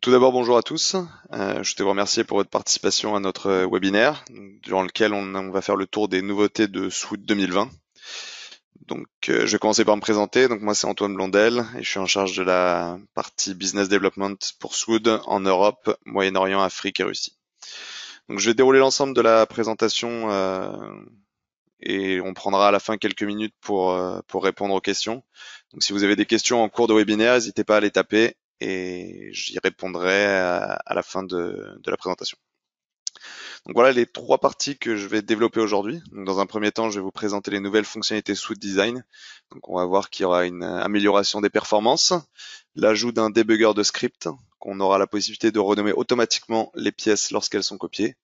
Tout d'abord, bonjour à tous. Euh, je te vous remercier pour votre participation à notre euh, webinaire, durant lequel on, va faire le tour des nouveautés de SWOOD 2020. Donc, euh, je vais commencer par me présenter. Donc, moi, c'est Antoine Blondel et je suis en charge de la partie business development pour Swood en Europe, Moyen-Orient, Afrique et Russie. Donc, je vais dérouler l'ensemble de la présentation euh, et on prendra à la fin quelques minutes pour, pour répondre aux questions. Donc, si vous avez des questions en cours de webinaire, n'hésitez pas à les taper et j'y répondrai à, la fin de, la présentation. Donc voilà les trois parties que je vais développer aujourd'hui. Dans un premier temps, je vais vous présenter les nouvelles fonctionnalités sous design. Donc on va voir qu'il y aura une amélioration des performances, l'ajout d'un débugger de script, qu'on aura la possibilité de renommer automatiquement les pièces lorsqu'elles sont copiées.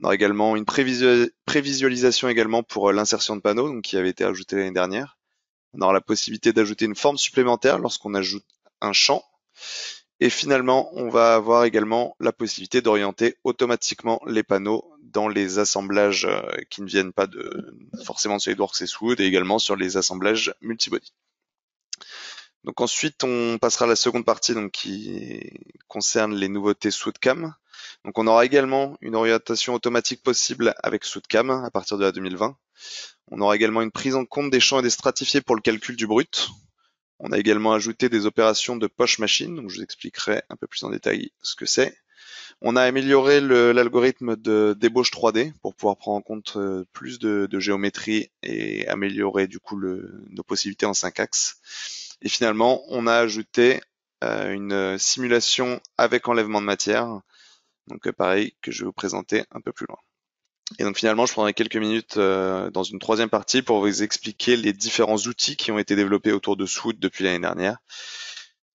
On aura également une prévisualisation également pour euh, l'insertion de panneaux, donc qui avait été ajoutée l'année dernière. On aura la possibilité d'ajouter une forme supplémentaire lorsqu'on ajoute un champ et finalement, on va avoir également la possibilité d'orienter automatiquement les panneaux dans les assemblages euh, qui ne viennent pas de, forcément de SolidWorks et Swood et également sur les assemblages multibody. Donc ensuite, on passera à la seconde partie donc, qui concerne les nouveautés SwoodCam. Donc on aura également une orientation automatique possible avec SwoodCam à partir de la 2020. On aura également une prise en compte des champs et des stratifiés pour le calcul du brut, on a également ajouté des opérations de poche machine, donc je vous expliquerai un peu plus en détail ce que c'est. On a amélioré l'algorithme de débauche 3D pour pouvoir prendre en compte euh, plus de, géométrie et améliorer du coup nos possibilités en 5 axes. Et finalement, on a ajouté euh, une simulation avec enlèvement de matière, donc euh, pareil que je vais vous présenter un peu plus loin. Et donc finalement, je prendrai quelques minutes euh, dans une troisième partie pour vous expliquer les différents outils qui ont été développés autour de Swoot depuis l'année dernière.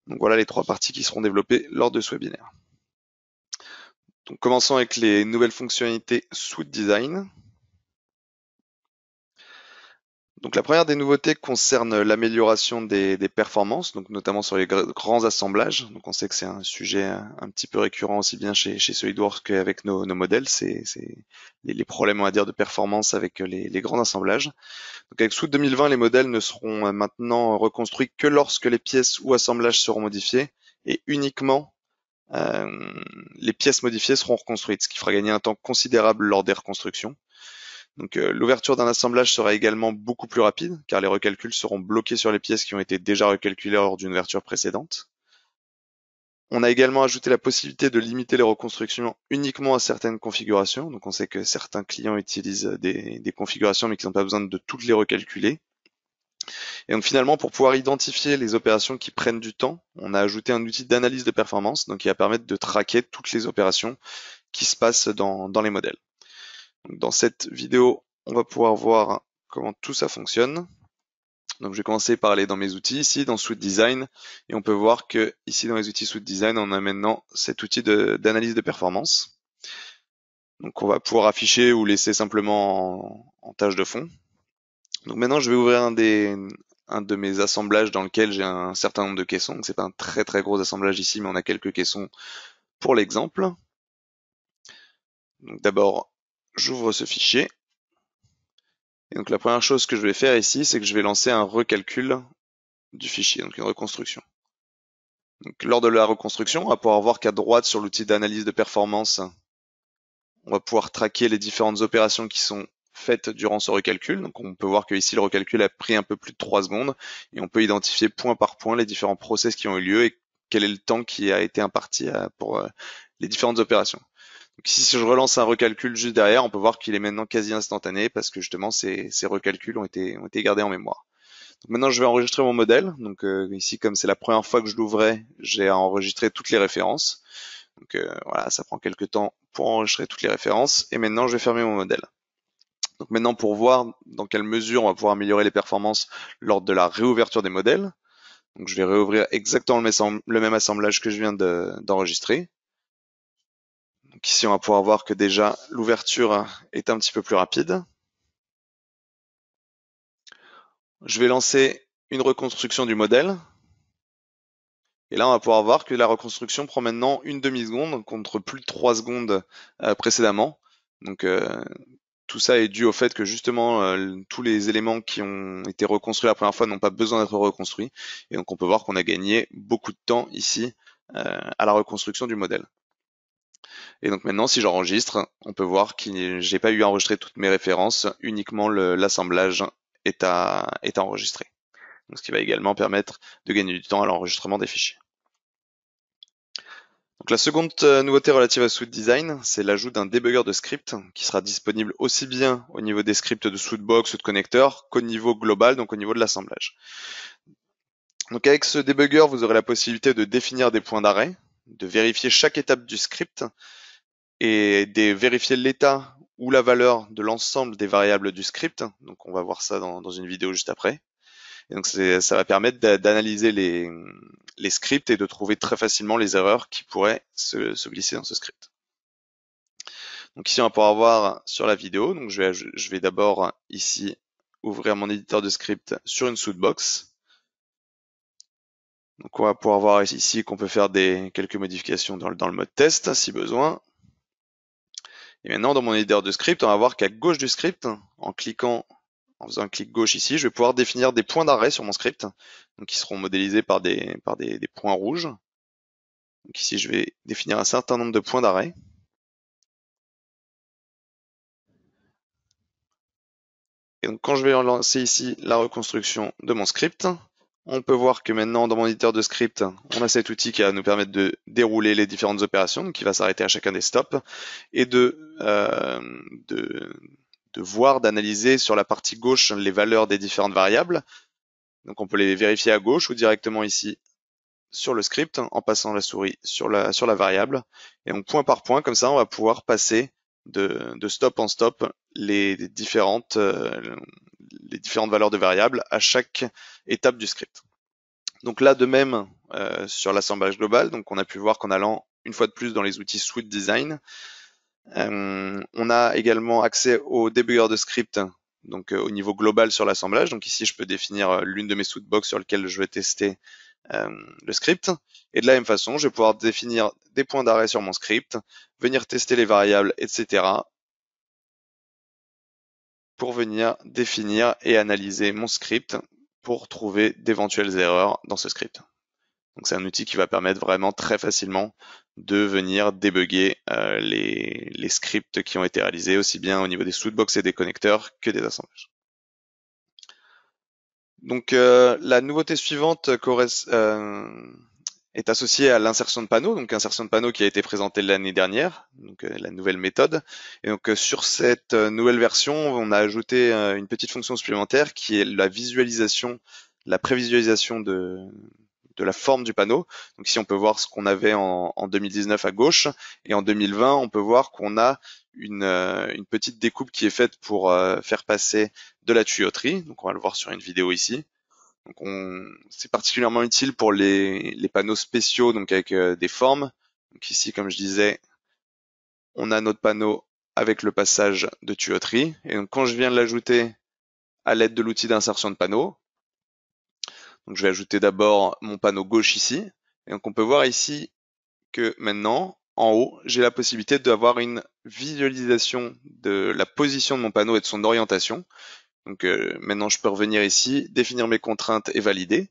Donc voilà les trois parties qui seront développées lors de ce webinaire. Donc commençons avec les nouvelles fonctionnalités Swoot Design. Donc la première des nouveautés concerne l'amélioration des, performances, donc notamment sur les grands assemblages. Donc on sait que c'est un sujet euh, un, petit peu récurrent aussi bien chez, chez SolidWorks qu'avec nos, modèles, c'est les, problèmes on va dire de performance avec les, grands assemblages. Donc avec SWOOT 2020, les modèles ne seront euh, maintenant reconstruits que lorsque les pièces ou assemblages seront modifiés et uniquement euh, les pièces modifiées seront reconstruites, ce qui fera gagner un temps considérable lors des reconstructions. Donc euh, l'ouverture d'un assemblage sera également beaucoup plus rapide car les recalculs seront bloqués sur les pièces qui ont été déjà recalculées lors d'une ouverture précédente. On a également ajouté la possibilité de limiter les reconstructions uniquement à certaines configurations. Donc on sait que certains clients utilisent des, configurations mais qu'ils n'ont pas besoin de toutes les recalculer. Et donc finalement, pour pouvoir identifier les opérations qui prennent du temps, on a ajouté un outil d'analyse de performance donc qui va permettre de traquer toutes les opérations qui se passent dans les modèles. Dans cette vidéo, on va pouvoir voir comment tout ça fonctionne. Donc je vais commencer par aller dans mes outils ici, dans Suite Design, et on peut voir que ici dans les outils Suite Design, on a maintenant cet outil d'analyse de, performance. Donc on va pouvoir afficher ou laisser simplement en, tâche de fond. Donc maintenant je vais ouvrir un des un de mes assemblages dans lequel j'ai un certain nombre de caissons. C'est pas un très très gros assemblage ici, mais on a quelques caissons pour l'exemple. D'abord, j'ouvre ce fichier. Et donc la première chose que je vais faire ici, c'est que je vais lancer un recalcul du fichier, donc une reconstruction. Donc, lors de la reconstruction, on va pouvoir voir qu'à droite sur l'outil d'analyse de performance, on va pouvoir traquer les différentes opérations qui sont faites durant ce recalcul. Donc on peut voir que ici le recalcul a pris un peu plus de 3 secondes et on peut identifier point par point les différents process qui ont eu lieu et quel est le temps qui a été imparti pour euh, les différentes opérations si je relance un recalcul juste derrière, on peut voir qu'il est maintenant quasi instantané parce que justement ces, ces recalculs ont été, été gardés en mémoire. Donc maintenant, je vais enregistrer mon modèle. Donc euh, ici, comme c'est la première fois que je l'ouvrais, j'ai à enregistrer toutes les références. Donc euh, voilà, ça prend quelques temps pour enregistrer toutes les références. Et maintenant, je vais fermer mon modèle. Donc maintenant, pour voir dans quelle mesure on va pouvoir améliorer les performances lors de la réouverture des modèles, donc je vais réouvrir exactement le même assemblage que je viens d'enregistrer. Donc ici, on va pouvoir voir que déjà, l'ouverture est un petit peu plus rapide. Je vais lancer une reconstruction du modèle. Et là, on va pouvoir voir que la reconstruction prend maintenant une demi-seconde contre plus de trois secondes euh, précédemment. Donc euh, tout ça est dû au fait que justement euh, tous les éléments qui ont été reconstruits la première fois n'ont pas besoin d'être reconstruits. Et donc on peut voir qu'on a gagné beaucoup de temps ici à la reconstruction du modèle. Et donc maintenant, si j'enregistre, on peut voir que j'ai pas eu à enregistrer toutes mes références, uniquement l'assemblage est à, Donc, ce qui va également permettre de gagner du temps à l'enregistrement des fichiers. Donc la seconde euh, nouveauté relative à Suite Design, c'est l'ajout d'un débugger de script qui sera disponible aussi bien au niveau des scripts de Suitebox ou de connecteurs qu'au niveau global, donc au niveau de l'assemblage. Donc avec ce débugger, vous aurez la possibilité de définir des points d'arrêt, de vérifier chaque étape du script et de vérifier l'état ou la valeur de l'ensemble des variables du script. Donc on va voir ça dans, une vidéo juste après. Et donc ça va permettre d'analyser les, scripts et de trouver très facilement les erreurs qui pourraient se, glisser dans ce script. Donc ici on va pouvoir voir sur la vidéo. Donc je vais, d'abord ici ouvrir mon éditeur de script sur une suitbox. Donc on va pouvoir voir ici qu'on peut faire des, quelques modifications dans le, mode test hein, si besoin. Et maintenant, dans mon éditeur de script, on va voir qu'à gauche du script, en cliquant, en faisant un clic gauche ici, je vais pouvoir définir des points d'arrêt sur mon script, donc qui seront modélisés par des, par des, des points rouges. Donc ici, je vais définir un certain nombre de points d'arrêt. Et donc, quand je vais lancer ici la reconstruction de mon script, on peut voir que maintenant dans mon éditeur de script, on a cet outil qui va nous permettre de dérouler les différentes opérations, qui va s'arrêter à chacun des stops, et euh, de, de, voir, d'analyser sur la partie gauche les valeurs des différentes variables. Donc on peut les vérifier à gauche ou directement ici sur le script en passant la souris sur la, sur la variable. Et donc point par point, comme ça, on va pouvoir passer de, stop en stop les différentes, euh, les différentes valeurs de variables à chaque étape du script. Donc là, de même, euh, sur l'assemblage global, donc on a pu voir qu'en allant une fois de plus dans les outils Suite Design, euh, on a également accès au débugger de script, donc au niveau global sur l'assemblage. Donc ici, je peux définir l'une de mes box sur lequel je vais tester euh, le script. Et de la même façon, je vais pouvoir définir des points d'arrêt sur mon script, venir tester les variables, etc. pour venir définir et analyser mon script pour trouver d'éventuelles erreurs dans ce script. Donc c'est un outil qui va permettre vraiment très facilement de venir débugger euh, les, les scripts qui ont été réalisés, aussi bien au niveau des sootbox et des connecteurs que des assemblages. Donc euh, la nouveauté suivante euh, euh, est associée à l'insertion de panneaux, donc insertion de panneaux qui a été présentée l'année dernière, donc euh, la nouvelle méthode. Et donc sur cette nouvelle version, on a ajouté une petite fonction supplémentaire qui est la visualisation, la prévisualisation de, de la forme du panneau. Donc ici on peut voir ce qu'on avait en, 2019 à gauche et en 2020 on peut voir qu'on a euh, une, petite découpe qui est faite pour euh, faire passer de la tuyauterie. Donc on va le voir sur une vidéo ici. Donc c'est particulièrement utile pour les, les panneaux spéciaux, donc avec euh, des formes. Donc ici, comme je disais, on a notre panneau avec le passage de tuyauterie. Et donc quand je viens de l'ajouter à l'aide de l'outil d'insertion de panneau, donc je vais ajouter d'abord mon panneau gauche ici. Et donc on peut voir ici que maintenant en haut, j'ai la possibilité d'avoir une visualisation de la position de mon panneau et de son orientation. Donc euh, maintenant, je peux revenir ici, définir mes contraintes et valider.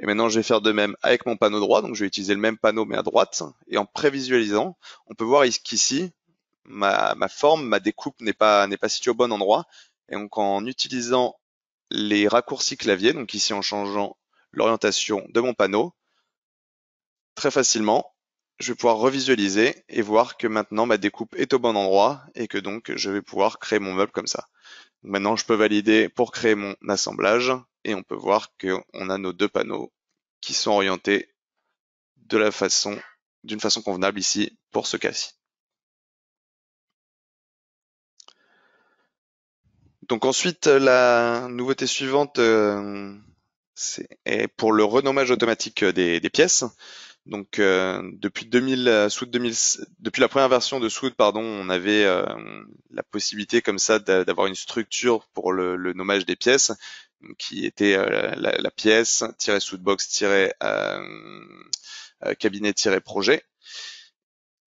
Et maintenant, je vais faire de même avec mon panneau droit. Donc je vais utiliser le même panneau mais à droite. Et en prévisualisant, on peut voir qu'ici, ma, ma, forme, ma découpe n'est pas, n'est pas située au bon endroit. Et donc en utilisant les raccourcis clavier, donc ici en changeant l'orientation de mon panneau, très facilement, je vais pouvoir revisualiser et voir que maintenant ma découpe est au bon endroit et que donc je vais pouvoir créer mon meuble comme ça. maintenant je peux valider pour créer mon assemblage et on peut voir qu'on a nos deux panneaux qui sont orientés de la façon, d'une façon convenable ici pour ce cas-ci. Donc ensuite, la nouveauté suivante, euh, c'est pour le renommage automatique euh, des pièces. Donc euh, depuis 2000, 2000, euh, depuis la première version de Soud, pardon, on avait euh, la possibilité comme ça d'avoir une structure pour le, nommage des pièces, qui était euh, la, la, pièce Soudbox cabinet projet.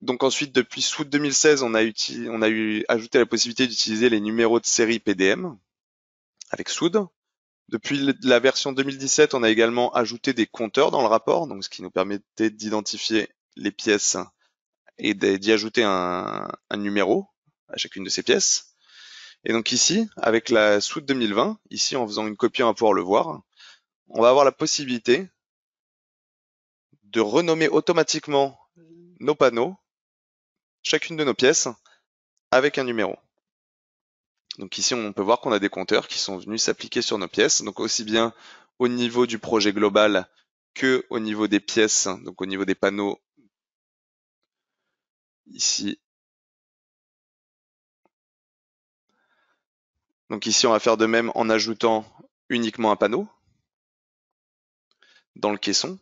Donc ensuite, depuis Soud 2016, on a, on a eu ajouté la possibilité d'utiliser les numéros de série PDM avec Soud. Depuis la version 2017, on a également ajouté des compteurs dans le rapport, donc ce qui nous permettait d'identifier les pièces et d'y ajouter un, numéro à chacune de ces pièces. Et donc ici, avec la suite 2020, ici en faisant une copie, on va pouvoir le voir, on va avoir la possibilité de renommer automatiquement nos panneaux, chacune de nos pièces, avec un numéro. Donc ici, on peut voir qu'on a des compteurs qui sont venus s'appliquer sur nos pièces, donc aussi bien au niveau du projet global que au niveau des pièces, donc au niveau des panneaux ici. Donc ici, on va faire de même en ajoutant uniquement un panneau dans le caisson.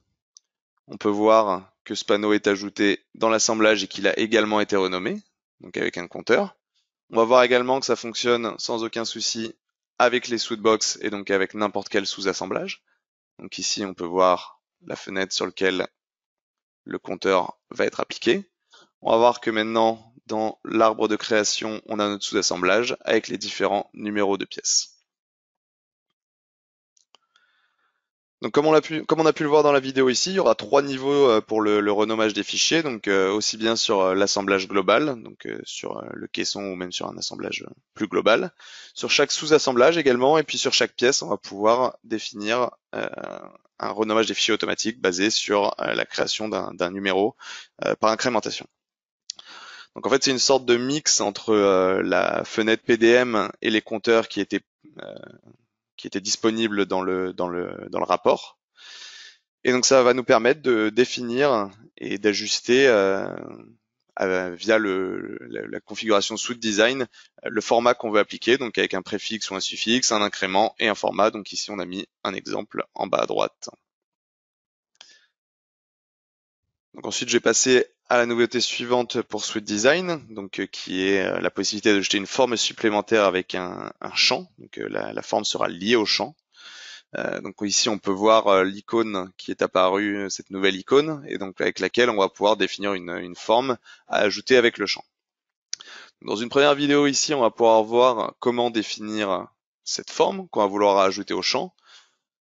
On peut voir que ce panneau est ajouté dans l'assemblage et qu'il a également été renommé, donc avec un compteur. On va voir également que ça fonctionne sans aucun souci avec les sous et donc avec n'importe quel sous-assemblage. Donc ici, on peut voir la fenêtre sur laquelle le compteur va être appliqué. On va voir que maintenant, dans l'arbre de création, on a notre sous-assemblage avec les différents numéros de pièces. Donc comme on, a pu, comme on, a pu, le voir dans la vidéo ici, il y aura trois niveaux euh, pour le, renommage des fichiers, donc euh, aussi bien sur euh, l'assemblage global, donc sur le caisson ou même sur un assemblage plus global, sur chaque sous-assemblage également, et puis sur chaque pièce, on va pouvoir définir un renommage des fichiers automatique basé sur la création d'un numéro par incrémentation. Donc en fait, c'est une sorte de mix entre la fenêtre PDM et les compteurs qui étaient qui était disponible dans le, dans le, rapport. Et donc ça va nous permettre de définir et d'ajuster euh, via le, la, configuration sous design le format qu'on veut appliquer, donc avec un préfixe ou un suffixe, un incrément et un format. Donc ici on a mis un exemple en bas à droite. Donc ensuite je vais passer à la nouveauté suivante pour Sweet Design, donc euh, qui est euh, la possibilité d'ajouter une forme supplémentaire avec un, champ. Donc euh, la, forme sera liée au champ. donc ici on peut voir l'icône qui est apparue, cette nouvelle icône, et donc avec laquelle on va pouvoir définir une, forme à ajouter avec le champ. Dans une première vidéo ici, on va pouvoir voir comment définir cette forme qu'on va vouloir ajouter au champ.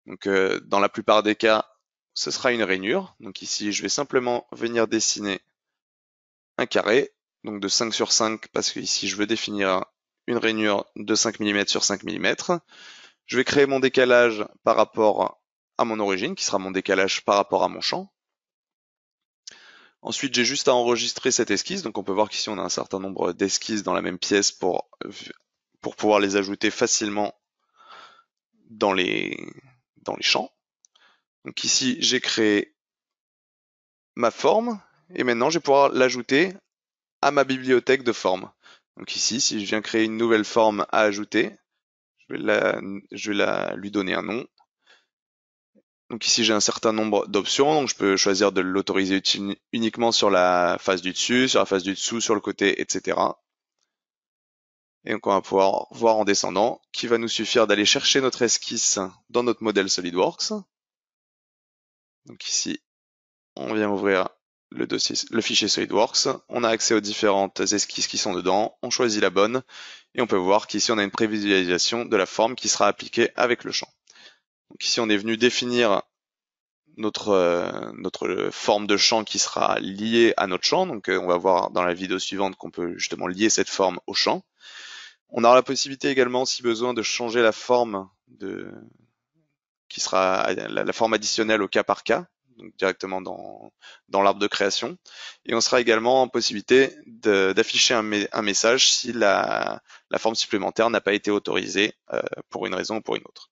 Donc dans la plupart des cas, ce sera une rainure. Donc ici, je vais simplement venir dessiner un carré, donc de 5 sur 5, parce que ici je veux définir une rainure de 5 mm sur 5 mm. Je vais créer mon décalage par rapport à mon origine, qui sera mon décalage par rapport à mon champ. Ensuite, j'ai juste à enregistrer cette esquisse. Donc on peut voir qu'ici, on a un certain nombre d'esquisses dans la même pièce pour, pour pouvoir les ajouter facilement dans les, dans les champs. Donc ici, j'ai créé ma forme et maintenant, je vais pouvoir l'ajouter à ma bibliothèque de formes. Donc ici, si je viens créer une nouvelle forme à ajouter, je vais, je la, lui donner un nom. Donc ici, j'ai un certain nombre d'options. Donc je peux choisir de l'autoriser uniquement sur la face du dessus, sur la face du dessous, sur le côté, etc. Et donc on va pouvoir voir en descendant qui va nous suffire d'aller chercher notre esquisse dans notre modèle SolidWorks. Donc ici, on vient ouvrir le, dossier, le fichier SolidWorks, on a accès aux différentes esquisses qui sont dedans, on choisit la bonne, et on peut voir qu'ici on a une prévisualisation de la forme qui sera appliquée avec le champ. Donc ici on est venu définir notre, euh, notre forme de champ qui sera liée à notre champ, donc euh, on va voir dans la vidéo suivante qu'on peut justement lier cette forme au champ. On aura la possibilité également, si besoin, de changer la forme de, qui sera la, forme additionnelle au cas par cas donc directement dans, dans l'arbre de création. Et on sera également en possibilité d'afficher un, un, message si la, la forme supplémentaire n'a pas été autorisée euh, pour une raison ou pour une autre.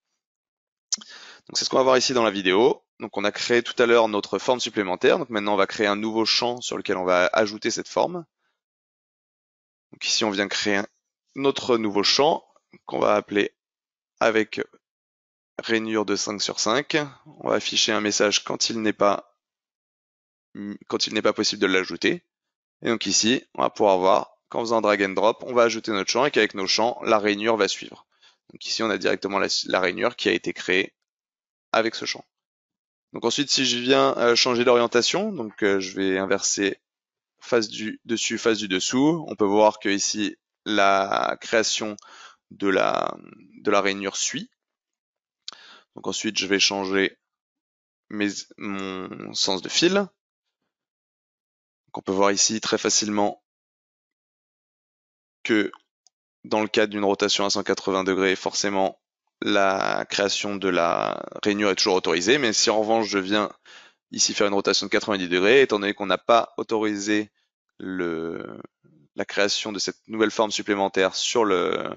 Donc c'est ce qu'on va voir ici dans la vidéo. Donc on a créé tout à l'heure notre forme supplémentaire. Donc maintenant on va créer un nouveau champ sur lequel on va ajouter cette forme. Donc ici on vient créer notre nouveau champ qu'on va appeler avec rainure de 5 sur 5. On va afficher un message quand il n'est pas mm, quand il n'est pas possible de l'ajouter. Et donc ici, on va pouvoir voir qu'en faisant drag and drop, on va ajouter notre champ et qu'avec nos champs, la rainure va suivre. Donc ici, on a directement la, rainure qui a été créée avec ce champ. Donc ensuite, si je viens euh, changer d'orientation, donc euh, je vais inverser face du dessus, face du dessous, on peut voir que ici la création de la, de la rainure suit. Donc ensuite, je vais changer mes, mon sens de fil. Donc on peut voir ici très facilement que dans le cadre d'une rotation à 180 degrés, forcément, la création de la rainure est toujours autorisée. Mais si en revanche, je viens ici faire une rotation de 90 degrés, étant donné qu'on n'a pas autorisé le, la création de cette nouvelle forme supplémentaire sur, le,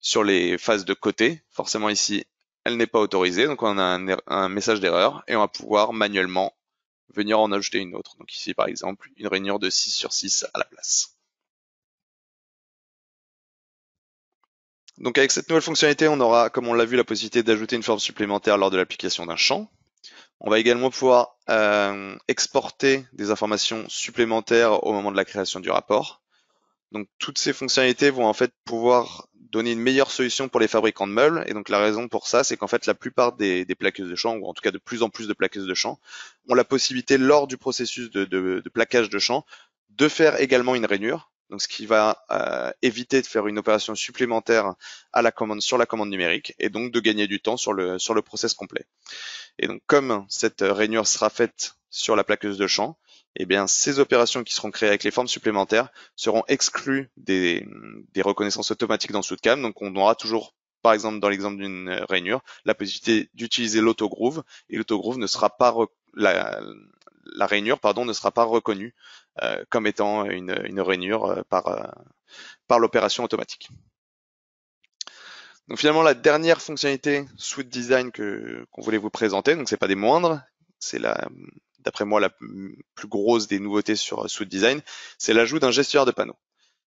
sur les phases de côté, forcément ici, elle n'est pas autorisée, donc on a er-, un, message d'erreur et on va pouvoir manuellement venir en ajouter une autre. Donc ici par exemple, une réunion de 6 sur 6 à la place. Donc avec cette nouvelle fonctionnalité, on aura, comme on l'a vu, la possibilité d'ajouter une forme supplémentaire lors de l'application d'un champ. On va également pouvoir euh, exporter des informations supplémentaires au moment de la création du rapport. Donc toutes ces fonctionnalités vont en fait pouvoir donner une meilleure solution pour les fabricants de meubles. Et donc la raison pour ça, c'est qu'en fait la plupart des, plaqueuses de champ, ou en tout cas de plus en plus de plaqueuses de champ, ont la possibilité lors du processus de, plaquage de champ de faire également une rainure. Donc, ce qui va euh, éviter de faire une opération supplémentaire à la commande sur la commande numérique et donc de gagner du temps sur le sur le process complet. Et donc, comme cette rainure sera faite sur la plaqueuse de champ, eh bien, ces opérations qui seront créées avec les formes supplémentaires seront exclues des, reconnaissances automatiques dans SootCam. Donc, on aura toujours, par exemple, dans l'exemple d'une rainure, la possibilité d'utiliser l'autogroove et l'autogroove ne sera pas la, rainure, pardon, ne sera pas reconnue euh, comme étant une, rainure euh, par, euh, par l'opération automatique. Donc finalement, la dernière fonctionnalité Suite Design que qu'on voulait vous présenter, donc c'est pas des moindres, c'est la d'après moi la plus grosse des nouveautés sur euh, Suite Design, c'est l'ajout d'un gestionnaire de panneaux.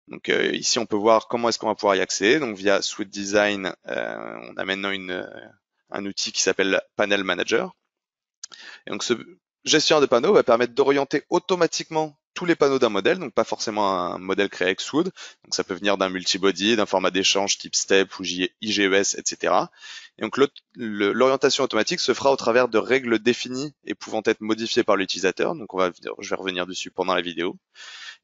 Donc euh, ici, on peut voir comment est-ce qu'on va pouvoir y accéder. Donc via Suite Design, euh, on a maintenant une, un outil qui s'appelle Panel Manager. donc ce gestionnaire de panneaux va permettre d'orienter automatiquement tous les panneaux d'un modèle, donc pas forcément un modèle créé avec Swood. Donc ça peut venir d'un multibody, d'un format d'échange type STEP ou IGES, etc. Et donc l'orientation automatique se fera au travers de règles définies et pouvant être modifiées par l'utilisateur. Donc on va, je vais revenir dessus pendant la vidéo.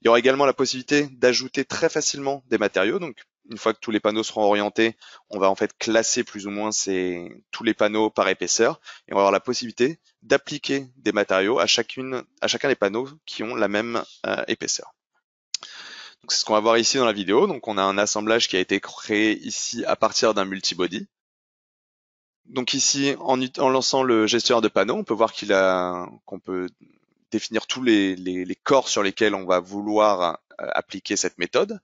Il y aura également la possibilité d'ajouter très facilement des matériaux. Donc une fois que tous les panneaux seront orientés, on va en fait classer plus ou moins tous les panneaux par épaisseur et on va avoir la possibilité d'appliquer des matériaux à à chacun des panneaux qui ont la même euh, épaisseur. C'est ce qu'on va voir ici dans la vidéo. Donc on a un assemblage qui a été créé ici à partir d'un multibody. Donc ici, en, lançant le gestionnaire de panneaux, on peut voir qu'il qu'on peut définir tous les, corps sur lesquels on va vouloir euh, appliquer cette méthode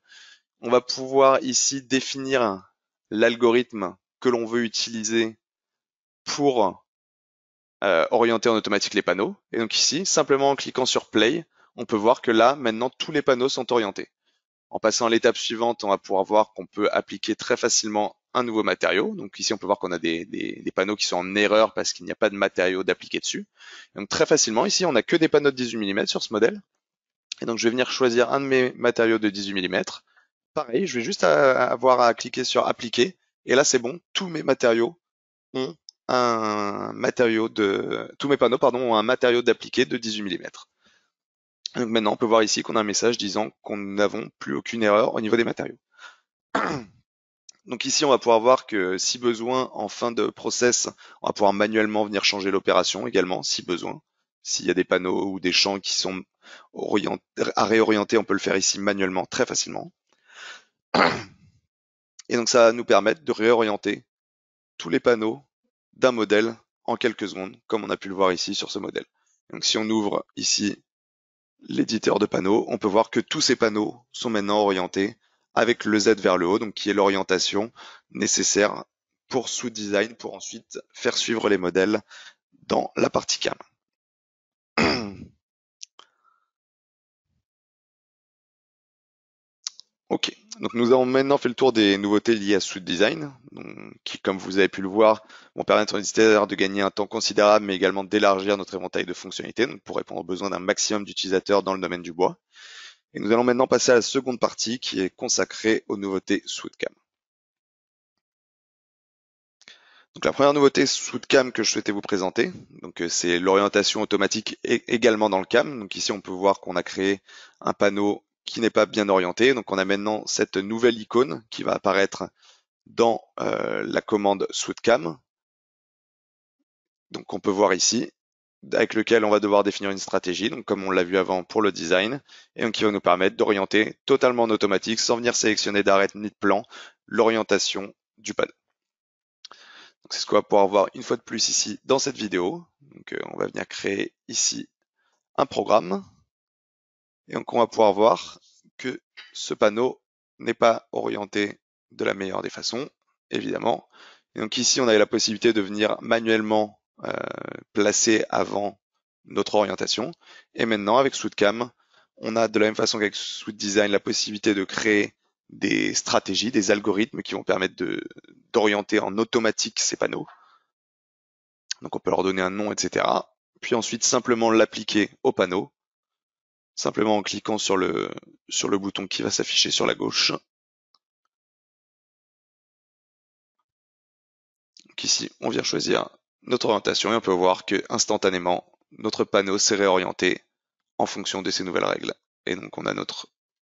on va pouvoir ici définir l'algorithme que l'on veut utiliser pour euh, orienter en automatique les panneaux. Et donc ici, simplement en cliquant sur Play, on peut voir que là, maintenant, tous les panneaux sont orientés. En passant à l'étape suivante, on va pouvoir voir qu'on peut appliquer très facilement un nouveau matériau. Donc ici, on peut voir qu'on a des, panneaux qui sont en erreur parce qu'il n'y a pas de matériau d'appliquer dessus. donc très facilement, ici, on n'a que des panneaux de 18 mm sur ce modèle. Et donc je vais venir choisir un de mes matériaux de 18 mm. Pareil, je vais juste avoir à cliquer sur appliquer et là c'est bon, tous mes matériaux ont un matériau de tous mes panneaux pardon ont un matériau d'appliquer de 18 mm. Donc maintenant on peut voir ici qu'on a un message disant qu'on n'avons plus aucune erreur au niveau des matériaux. Donc ici on va pouvoir voir que si besoin en fin de process, on va pouvoir manuellement venir changer l'opération également si besoin. S'il y a des panneaux ou des champs qui sont à réorienter, on peut le faire ici manuellement très facilement. Et donc, ça va nous permettre de réorienter tous les panneaux d'un modèle en quelques secondes, comme on a pu le voir ici sur ce modèle. Donc, si on ouvre ici l'éditeur de panneaux, on peut voir que tous ces panneaux sont maintenant orientés avec le Z vers le haut, donc qui est l'orientation nécessaire pour sous design pour ensuite faire suivre les modèles dans la partie CAM. ok donc nous avons maintenant fait le tour des nouveautés liées à Suite Design, qui, comme vous avez pu le voir, vont permettre aux utilisateurs de gagner un temps considérable, mais également d'élargir notre éventail de fonctionnalités pour répondre aux besoins d'un maximum d'utilisateurs dans le domaine du bois. Et nous allons maintenant passer à la seconde partie qui est consacrée aux nouveautés CAM. Donc la première nouveauté sous cam que je souhaitais vous présenter, donc euh, c'est l'orientation automatique également dans le cam. Donc ici on peut voir qu'on a créé un panneau qui n'est pas bien orienté. Donc on a maintenant cette nouvelle icône qui va apparaître dans euh, la commande SweetCam. Donc on peut voir ici, avec lequel on va devoir définir une stratégie, donc comme on l'a vu avant pour le design, et qui va nous permettre d'orienter totalement en automatique, sans venir sélectionner d'arrêt ni de plan, l'orientation du panneau. C'est ce qu'on va pouvoir voir une fois de plus ici dans cette vidéo. Donc euh, on va venir créer ici un programme et donc, on va pouvoir voir que ce panneau n'est pas orienté de la meilleure des façons, évidemment. Et donc ici, on avait la possibilité de venir manuellement euh, placer avant notre orientation. Et maintenant, avec SootCam, on a de la même façon qu'avec Sweet la possibilité de créer des stratégies, des algorithmes qui vont permettre d'orienter en automatique ces panneaux. Donc on peut leur donner un nom, etc. Puis ensuite simplement l'appliquer au panneau simplement en cliquant sur le, sur le bouton qui va s'afficher sur la gauche. Donc ici, on vient choisir notre orientation et on peut voir que instantanément, notre panneau s'est réorienté en fonction de ces nouvelles règles. Et donc, on a notre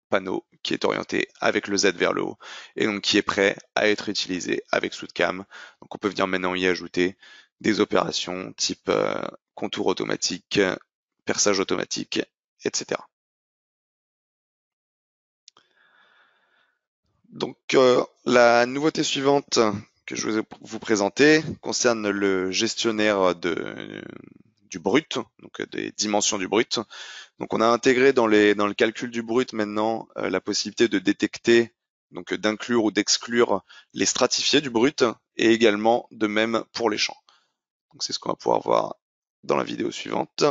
panneau qui est orienté avec le Z vers le haut et donc qui est prêt à être utilisé avec Soudcam. Donc, on peut venir maintenant y ajouter des opérations type euh, contour automatique, perçage automatique etc. Donc euh, la nouveauté suivante que je vais vous présenter concerne le gestionnaire de, du brut, donc des dimensions du brut. Donc on a intégré dans, les, dans le calcul du brut maintenant euh, la possibilité de détecter, donc d'inclure ou d'exclure les stratifiés du brut et également de même pour les champs. Donc c'est ce qu'on va pouvoir voir dans la vidéo suivante.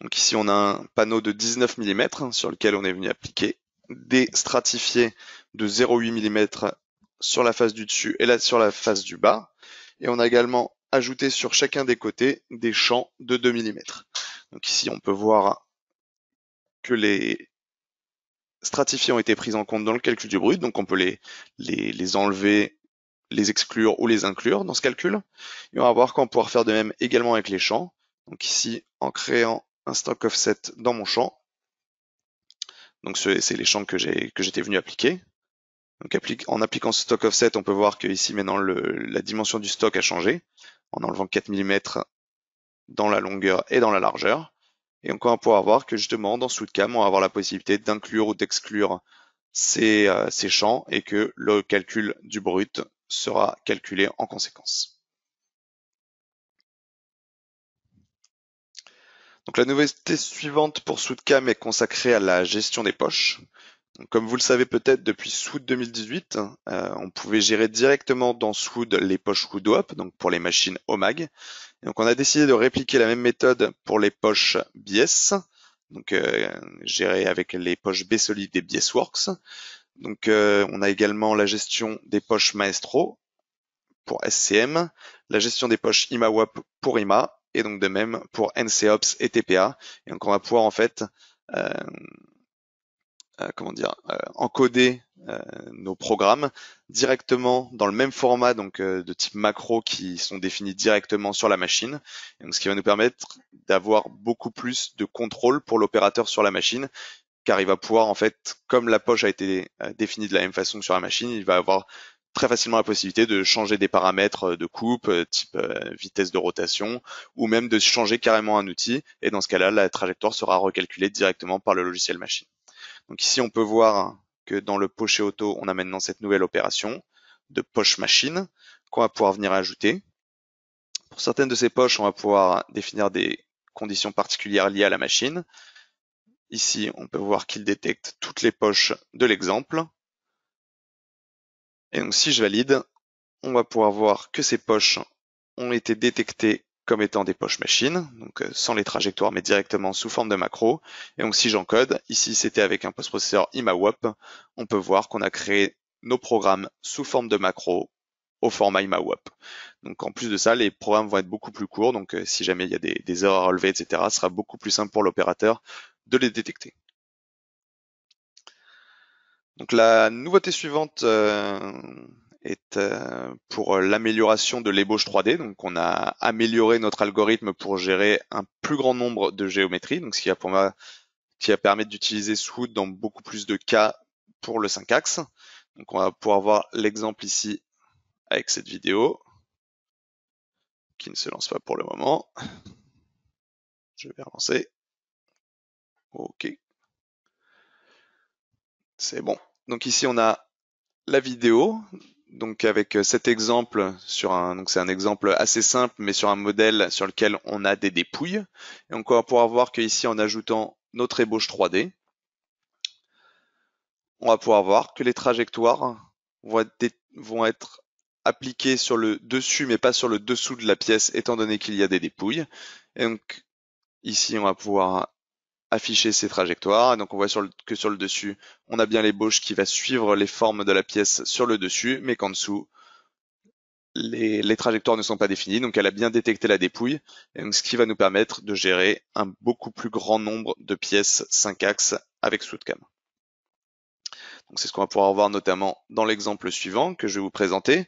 Donc ici, on a un panneau de 19 mm hein, sur lequel on est venu appliquer des stratifiés de 0,8 mm sur la face du dessus et là sur la face du bas. Et on a également ajouté sur chacun des côtés des champs de 2 mm. Donc ici, on peut voir que les stratifiés ont été pris en compte dans le calcul du brut, donc on peut les, les, les enlever, les exclure ou les inclure dans ce calcul. Et on va voir qu'on pourra faire de même également avec les champs. Donc ici, en créant un stock offset dans mon champ. Donc c'est les champs que j'étais venu appliquer. Donc en appliquant ce stock offset, on peut voir que ici maintenant le, la dimension du stock a changé en enlevant 4 mm dans la longueur et dans la largeur. Et on va pouvoir voir que justement dans SoudCam, on va avoir la possibilité d'inclure ou d'exclure ces euh, champs et que le calcul du brut sera calculé en conséquence. Donc la nouveauté suivante pour Soudcam est consacrée à la gestion des poches. comme vous le savez peut-être, depuis Soud 2018, euh, on pouvait gérer directement dans Soud les poches WoodWap, donc pour les machines OMAG. donc on a décidé de répliquer la même méthode pour les poches BS, donc euh, gérées avec les poches B-Solid et BSWorks. Donc euh, on a également la gestion des poches Maestro pour SCM, la gestion des poches ImaWap pour IMA et donc de même pour NCOps et TPA. Et donc on va pouvoir en fait euh, euh, comment dire euh, encoder nos programmes directement dans le même format donc de type macro qui sont définis directement sur la machine. donc ce qui va nous permettre d'avoir beaucoup plus de contrôle pour l'opérateur sur la machine car il va pouvoir en fait, comme la poche a été définie de la même façon sur la machine, il va avoir très facilement la possibilité de changer des paramètres euh, de coupe, euh, type euh, vitesse de rotation, ou même de changer carrément un outil. Et dans ce cas-là, la trajectoire sera recalculée directement par le logiciel machine. Donc ici, on peut voir que dans le poche auto, on a maintenant cette nouvelle opération de poche machine qu'on va pouvoir venir ajouter. Pour certaines de ces poches, on va pouvoir définir des conditions particulières liées à la machine. Ici, on peut voir qu'il détecte toutes les poches de l'exemple et donc si je valide, on va pouvoir voir que ces poches ont été détectées comme étant des poches machines, donc euh, sans les trajectoires mais directement sous forme de macro. Et donc si j'encode, ici c'était avec un post-processeur IMAWAP, on peut voir qu'on a créé nos programmes sous forme de macro au format IMAWOP. Donc en plus de ça, les programmes vont être beaucoup plus courts, donc euh, si jamais il y a des, des erreurs à relever, etc., ce sera beaucoup plus simple pour l'opérateur de les détecter. Donc la nouveauté suivante euh, est euh, pour l'amélioration de l'ébauche 3D. Donc on a amélioré notre algorithme pour gérer un plus grand nombre de géométries, donc ce qui a pour qui permettre d'utiliser Swoot dans beaucoup plus de cas pour le 5 axes. Donc on va pouvoir voir l'exemple ici avec cette vidéo qui ne se lance pas pour le moment. Je vais relancer. OK. C'est bon. Donc ici, on a la vidéo. Donc avec euh, cet exemple sur un, donc c'est un exemple assez simple, mais sur un modèle sur lequel on a des dépouilles. Et on va pouvoir voir qu'ici, en ajoutant notre ébauche 3D, on va pouvoir voir que les trajectoires vont vont être appliquées sur le dessus, mais pas sur le dessous de la pièce, étant donné qu'il y a des dépouilles. Et donc, ici, on va pouvoir afficher ses trajectoires. donc on voit sur que sur le dessus, on a bien l'ébauche qui va suivre les formes de la pièce sur le dessus, mais qu'en dessous, les, trajectoires ne sont pas définies, donc elle a bien détecté la dépouille, ce qui va nous permettre de gérer un beaucoup plus grand nombre de pièces 5 axes avec Sootcam. Donc c'est ce qu'on va pouvoir voir notamment dans l'exemple suivant que je vais vous présenter.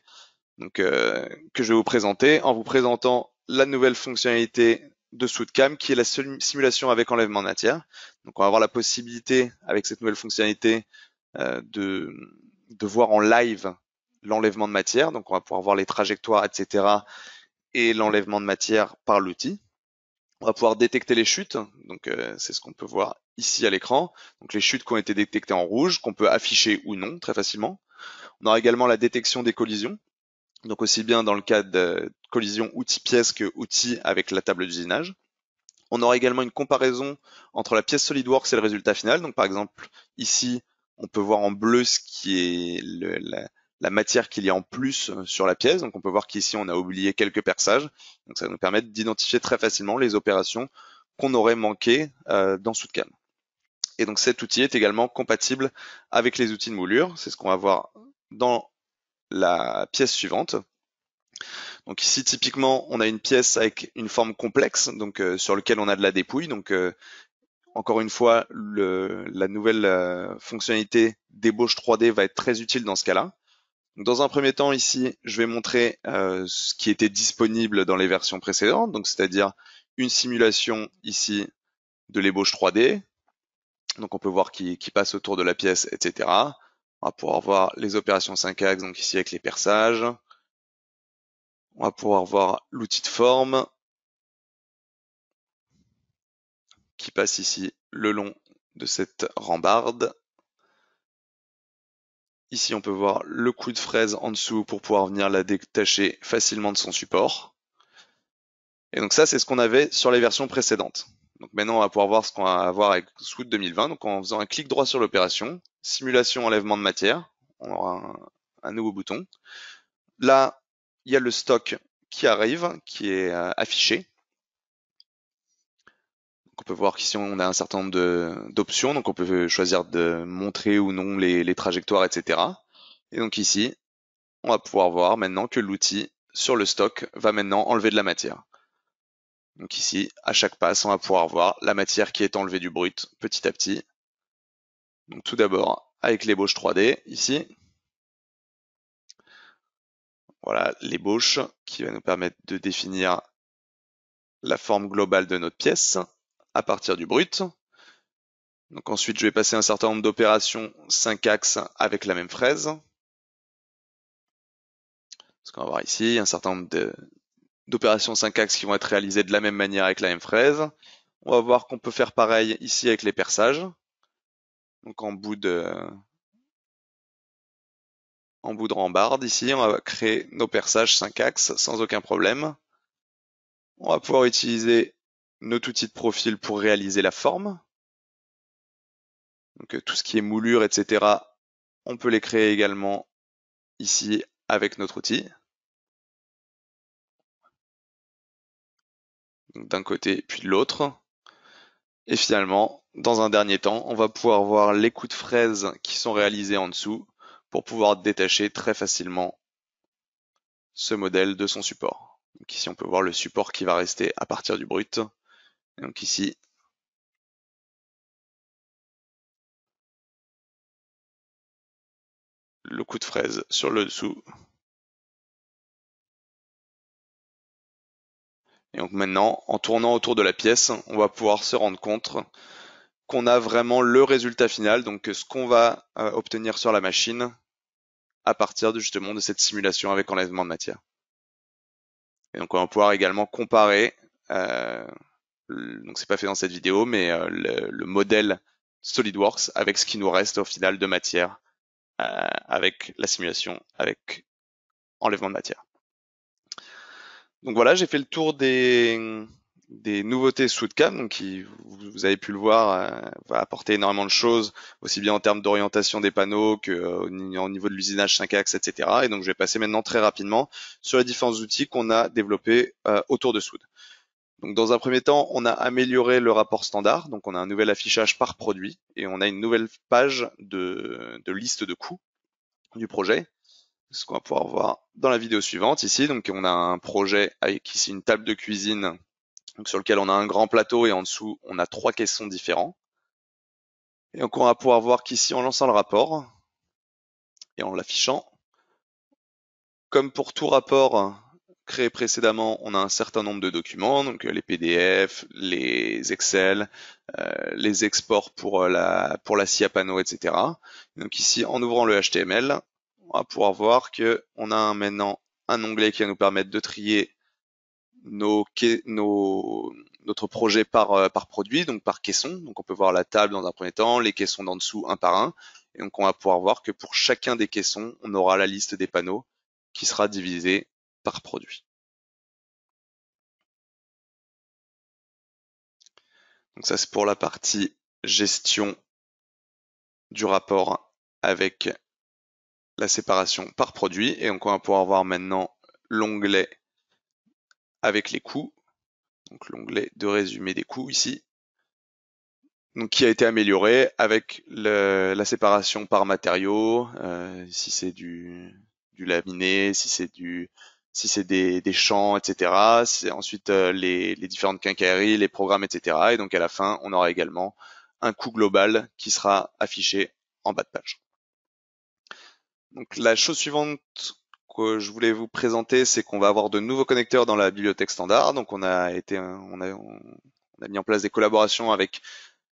Donc, euh, que je vais vous présenter en vous présentant la nouvelle fonctionnalité de cam qui est la simulation avec enlèvement de matière. Donc on va avoir la possibilité, avec cette nouvelle fonctionnalité, euh, de, de voir en live l'enlèvement de matière. Donc on va pouvoir voir les trajectoires, etc. et l'enlèvement de matière par l'outil. On va pouvoir détecter les chutes, donc euh, c'est ce qu'on peut voir ici à l'écran. Donc les chutes qui ont été détectées en rouge, qu'on peut afficher ou non très facilement. On aura également la détection des collisions, donc aussi bien dans le cas de collision outil-pièce que outils avec la table d'usinage. On aura également une comparaison entre la pièce SolidWorks et le résultat final. Donc par exemple, ici, on peut voir en bleu ce qui est la, matière qu'il y a en plus euh, sur la pièce. Donc on peut voir qu'ici, on a oublié quelques perçages. Donc ça va nous permettre d'identifier très facilement les opérations qu'on aurait manquées euh, dans SoudCam. Et donc cet outil est également compatible avec les outils de moulure. C'est ce qu'on va voir dans la pièce suivante. Donc ici, typiquement, on a une pièce avec une forme complexe, donc euh, sur lequel on a de la dépouille. Donc euh, encore une fois, la nouvelle euh, fonctionnalité d'ébauche 3D va être très utile dans ce cas-là. Dans un premier temps, ici, je vais montrer ce qui était disponible dans les versions précédentes, donc c'est-à-dire une simulation ici de l'ébauche 3D. Donc on peut voir qui, passe autour de la pièce, etc. On va pouvoir voir les opérations 5 axes, donc ici avec les perçages, on va pouvoir voir l'outil de forme qui passe ici le long de cette rambarde. Ici, on peut voir le coup de fraise en dessous pour pouvoir venir la détacher facilement de son support. Et donc ça, c'est ce qu'on avait sur les versions précédentes. Donc maintenant, on va pouvoir voir ce qu'on va avoir avec Scoot 2020. Donc en faisant un clic droit sur l'opération, simulation enlèvement de matière, on aura un, un nouveau bouton. Là, il y a le stock qui arrive, qui est euh, affiché. on peut voir qu'ici on a un certain nombre d'options, donc on peut choisir de montrer ou non les, trajectoires, etc. Et donc ici, on va pouvoir voir maintenant que l'outil sur le stock va maintenant enlever de la matière. Donc ici, à chaque passe, on va pouvoir voir la matière qui est enlevée du brut petit à petit. Donc tout d'abord, avec l'ébauche 3D, ici, voilà l'ébauche qui va nous permettre de définir la forme globale de notre pièce à partir du brut. Donc ensuite, je vais passer un certain nombre d'opérations 5 axes avec la même fraise. Ce qu'on va voir ici, un certain nombre d'opérations 5 axes qui vont être réalisées de la même manière avec la même fraise. On va voir qu'on peut faire pareil ici avec les perçages. Donc en bout de, en bout de rambarde. Ici, on va créer nos perçages 5 axes sans aucun problème. On va pouvoir utiliser notre outil de profil pour réaliser la forme. Donc euh, tout ce qui est moulure, etc., on peut les créer également ici avec notre outil. D'un côté puis de l'autre. Et finalement, dans un dernier temps, on va pouvoir voir les coups de fraise qui sont réalisés en dessous pour pouvoir détacher très facilement ce modèle de son support. ici, on peut voir le support qui va rester à partir du brut. donc ici, le coup de fraise sur le dessous. Et donc maintenant, en tournant autour de la pièce, on va pouvoir se rendre compte qu'on a vraiment le résultat final, donc ce qu'on va euh, obtenir sur la machine à partir de, justement de cette simulation avec enlèvement de matière. Et donc on va pouvoir également comparer, euh, donc c'est pas fait dans cette vidéo, mais euh, le, modèle SolidWorks avec ce qui nous reste au final de matière euh, avec la simulation, avec enlèvement de matière. Donc voilà, j'ai fait le tour des, des nouveautés Soudcam, donc qui, vous, avez pu le voir, euh, va apporter énormément de choses, aussi bien en termes d'orientation des panneaux que au euh, niveau de l'usinage 5 axes, etc. Et donc je vais passer maintenant très rapidement sur les différents outils qu'on a développés euh, autour de Soud. Donc dans un premier temps, on a amélioré le rapport standard, donc on a un nouvel affichage par produit et on a une nouvelle page de, de liste de coûts du projet ce qu'on va pouvoir voir dans la vidéo suivante ici. Donc on a un projet avec ici une table de cuisine sur lequel on a un grand plateau et en dessous, on a trois caissons différents. Et donc, on va pouvoir voir qu'ici, en lançant le rapport et en l'affichant, comme pour tout rapport créé précédemment, on a un certain nombre de documents, donc les PDF, les Excel, euh, les exports pour euh, la, pour la etc. Donc ici, en ouvrant le HTML, on va pouvoir voir que on a maintenant un onglet qui va nous permettre de trier nos, nos, notre projet par, euh, par produit, donc par caisson. Donc on peut voir la table dans un premier temps, les caissons d'en dessous un par un. Et donc on va pouvoir voir que pour chacun des caissons, on aura la liste des panneaux qui sera divisée par produit. Donc ça c'est pour la partie gestion du rapport avec la séparation par produit. Et donc on va pouvoir voir maintenant l'onglet avec les coûts, donc l'onglet de résumé des coûts ici, donc qui a été amélioré avec la séparation par matériaux, euh, si c'est du, du, laminé, si c'est du si c'est des, des champs, etc. C'est ensuite euh, les, les, différentes quincailleries, les programmes, etc. Et donc à la fin, on aura également un coût global qui sera affiché en bas de page. Donc la chose suivante que je voulais vous présenter, c'est qu'on va avoir de nouveaux connecteurs dans la bibliothèque standard. Donc on a été, on a, mis en place des collaborations avec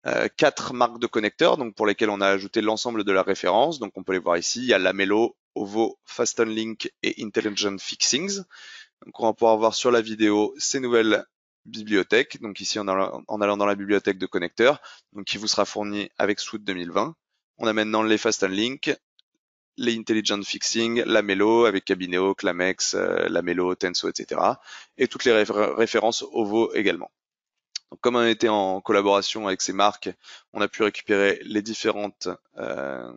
euh, quatre marques de connecteurs, donc pour lesquelles on a ajouté l'ensemble de la référence. Donc on peut les voir ici. Il y a lamello Ovo, Link et Intelligent Fixings. Donc on va pouvoir voir sur la vidéo ces nouvelles bibliothèques. Donc ici en allant, dans la bibliothèque de connecteurs, donc qui vous sera fourni avec SWOOT 2020. On a maintenant les FastenLink les intelligent fixing, la Melo avec Cabineo, Clamex, euh, la Melo, Tenso, etc. Et toutes les références OVO également. Donc, comme on était en collaboration avec ces marques, on a pu récupérer les différentes euh,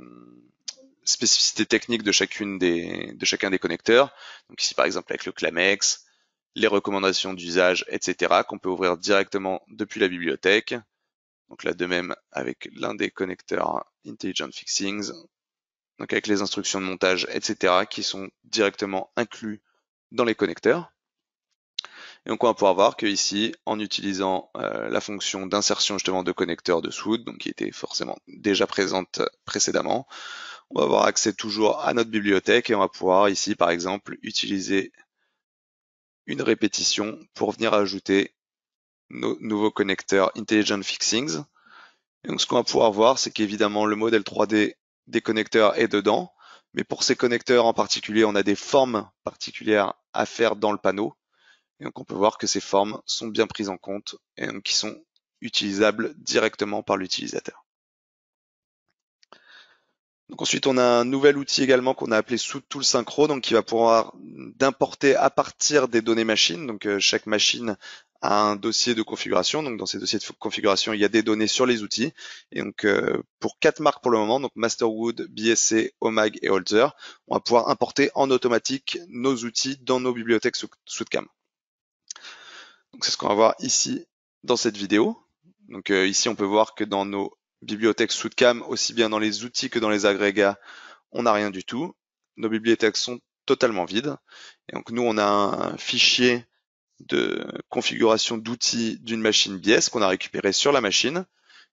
spécificités techniques de chacune des, de chacun des connecteurs. Donc ici par exemple avec le Clamex, les recommandations d'usage, etc. qu'on peut ouvrir directement depuis la bibliothèque. Donc là de même avec l'un des connecteurs Intelligent Fixings, donc avec les instructions de montage, etc., qui sont directement inclus dans les connecteurs. Et donc on va pouvoir voir que ici, en utilisant euh, la fonction d'insertion justement de connecteur de Swoot, donc qui était forcément déjà présente euh, précédemment, on va avoir accès toujours à notre bibliothèque et on va pouvoir ici par exemple utiliser une répétition pour venir ajouter nos nouveaux connecteurs Intelligent Fixings. Et donc ce qu'on va pouvoir voir, c'est qu'évidemment le modèle 3D des connecteurs est dedans. Mais pour ces connecteurs en particulier, on a des formes particulières à faire dans le panneau. Et donc on peut voir que ces formes sont bien prises en compte et donc qui sont utilisables directement par l'utilisateur. Donc ensuite, on a un nouvel outil également qu'on a appelé sous tout le synchro, donc qui va pouvoir d'importer à partir des données machines. Donc euh, chaque machine un dossier de configuration. Donc dans ces dossiers de configuration, il y a des données sur les outils. Et donc euh, pour quatre marques pour le moment, donc Masterwood, BSC, OMAG et Holzer, on va pouvoir importer en automatique nos outils dans nos bibliothèques sous, cam. Donc c'est ce qu'on va voir ici dans cette vidéo. Donc euh, ici on peut voir que dans nos bibliothèques sous cam, aussi bien dans les outils que dans les agrégats, on n'a rien du tout. Nos bibliothèques sont totalement vides. Et donc nous on a un fichier de configuration d'outils d'une machine BS qu'on a récupéré sur la machine.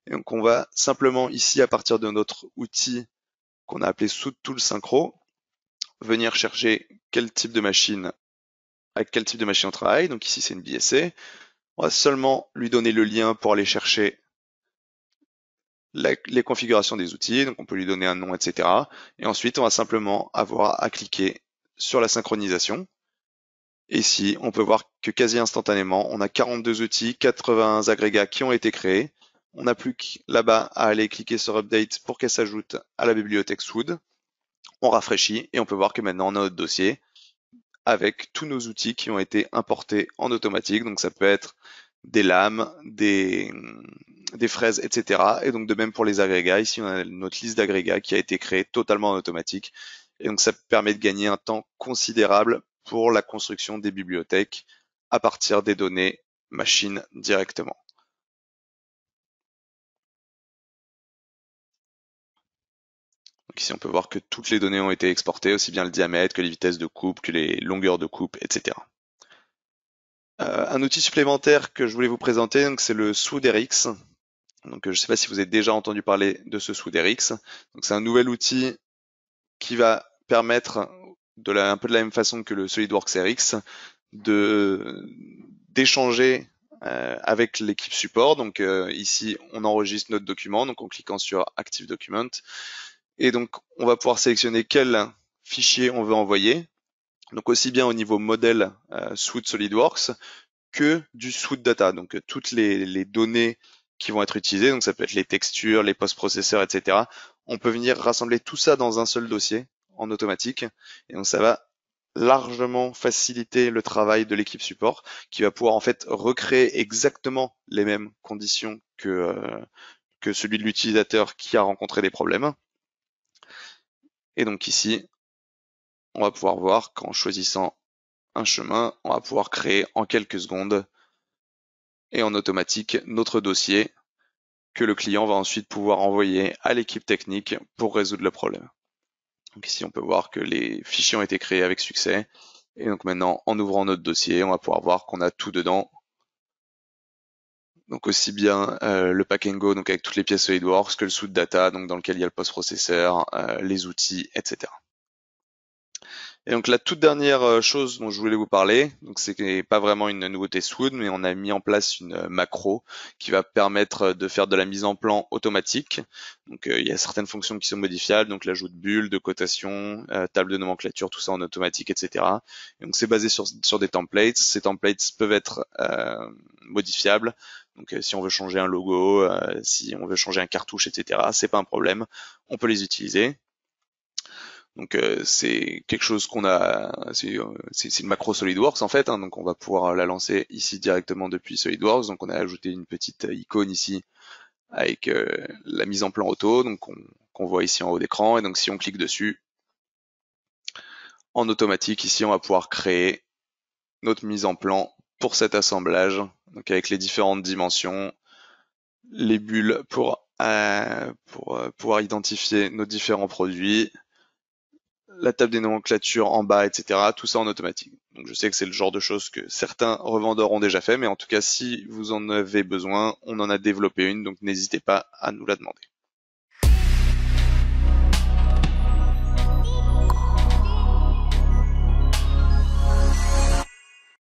Et donc on va simplement ici, à partir de notre outil qu'on a appelé sous-tool synchro, venir chercher quel type de machine, avec quel type de machine on travaille. Donc ici c'est une BSC. On va seulement lui donner le lien pour aller chercher les configurations des outils. Donc on peut lui donner un nom, etc. Et ensuite on va simplement avoir à cliquer sur la synchronisation. Ici, on peut voir que quasi instantanément, on a 42 outils, 80 agrégats qui ont été créés. On n'a plus là-bas à aller cliquer sur Update pour qu'elle s'ajoute à la bibliothèque Swood. On rafraîchit et on peut voir que maintenant on a notre dossier avec tous nos outils qui ont été importés en automatique. Donc ça peut être des lames, des, des fraises, etc. Et donc de même pour les agrégats, ici on a notre liste d'agrégats qui a été créée totalement en automatique. Et donc ça permet de gagner un temps considérable pour la construction des bibliothèques à partir des données machines directement. Donc ici, on peut voir que toutes les données ont été exportées, aussi bien le diamètre que les vitesses de coupe, que les longueurs de coupe, etc. Euh, un outil supplémentaire que je voulais vous présenter, c'est le Souderix. Donc, euh, je ne sais pas si vous avez déjà entendu parler de ce Souderix. Donc, c'est un nouvel outil qui va permettre de la, un peu de la même façon que le SolidWorks RX, de d'échanger euh, avec l'équipe support. Donc euh, ici, on enregistre notre document, donc en cliquant sur Active Document, et donc on va pouvoir sélectionner quel fichier on veut envoyer. Donc aussi bien au niveau modèle euh, suite SolidWorks que du suite data, donc toutes les, les données qui vont être utilisées. Donc ça peut être les textures, les post-processeurs, etc. On peut venir rassembler tout ça dans un seul dossier en automatique. Et donc ça va largement faciliter le travail de l'équipe support qui va pouvoir en fait recréer exactement les mêmes conditions que, euh, que celui de l'utilisateur qui a rencontré des problèmes. Et donc ici, on va pouvoir voir qu'en choisissant un chemin, on va pouvoir créer en quelques secondes et en automatique notre dossier que le client va ensuite pouvoir envoyer à l'équipe technique pour résoudre le problème. Donc ici, on peut voir que les fichiers ont été créés avec succès. Et donc maintenant, en ouvrant notre dossier, on va pouvoir voir qu'on a tout dedans. Donc aussi bien euh, le pack and go, donc avec toutes les pièces SolidWorks, que le suite data, donc dans lequel il y a le post-processeur, euh, les outils, etc. Et donc la toute dernière euh, chose dont je voulais vous parler, donc c'est pas vraiment une nouveauté Swood, mais on a mis en place une euh, macro qui va permettre euh, de faire de la mise en plan automatique. Donc il y a certaines fonctions qui sont modifiables, donc l'ajout de bulles, de cotation, table de nomenclature, tout ça en automatique, etc. donc c'est basé sur, sur, des templates. Ces templates peuvent être modifiables. Donc si on veut changer un logo, si on veut changer un cartouche, etc. C'est pas un problème. On peut les utiliser. Donc euh, c'est quelque chose qu'on a, c'est une euh, macro SolidWorks en fait, hein. donc on va pouvoir la lancer ici directement depuis SolidWorks. Donc on a ajouté une petite icône ici avec euh, la mise en plan auto, donc qu'on voit ici en haut d'écran. Et donc si on clique dessus, en automatique ici on va pouvoir créer notre mise en plan pour cet assemblage, donc avec les différentes dimensions, les bulles pour, pour pouvoir identifier nos différents produits la table des nomenclatures en bas, etc. Tout ça en automatique. Donc je sais que c'est le genre de choses que certains revendeurs ont déjà fait, mais en tout cas si vous en avez besoin, on en a développé une, donc n'hésitez pas à nous la demander.